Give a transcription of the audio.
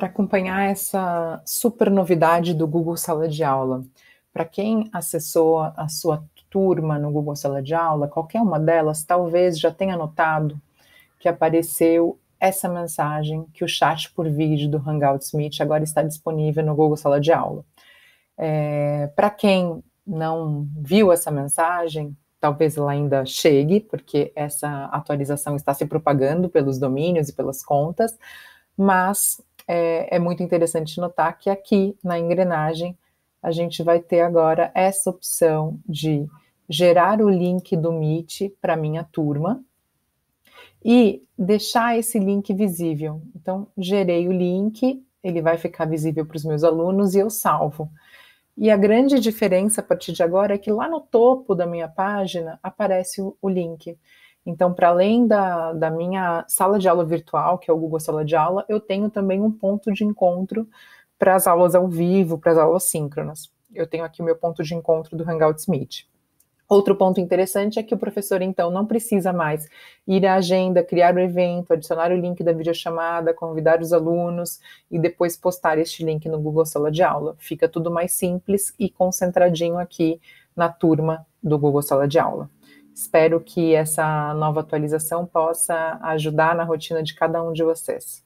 para acompanhar essa super novidade do Google Sala de Aula. Para quem acessou a sua turma no Google Sala de Aula, qualquer uma delas talvez já tenha notado que apareceu essa mensagem que o chat por vídeo do Hangout Meet agora está disponível no Google Sala de Aula. É, Para quem não viu essa mensagem, talvez ela ainda chegue, porque essa atualização está se propagando pelos domínios e pelas contas, mas é, é muito interessante notar que aqui na engrenagem a gente vai ter agora essa opção de gerar o link do Meet para minha turma e deixar esse link visível. Então, gerei o link, ele vai ficar visível para os meus alunos e eu salvo. E a grande diferença a partir de agora é que lá no topo da minha página aparece o, o link. Então, para além da, da minha sala de aula virtual, que é o Google Sala de Aula, eu tenho também um ponto de encontro para as aulas ao vivo, para as aulas síncronas. Eu tenho aqui o meu ponto de encontro do Hangout Meet. Outro ponto interessante é que o professor, então, não precisa mais ir à agenda, criar o evento, adicionar o link da videochamada, convidar os alunos e depois postar este link no Google Sala de Aula. Fica tudo mais simples e concentradinho aqui na turma do Google Sala de Aula. Espero que essa nova atualização possa ajudar na rotina de cada um de vocês.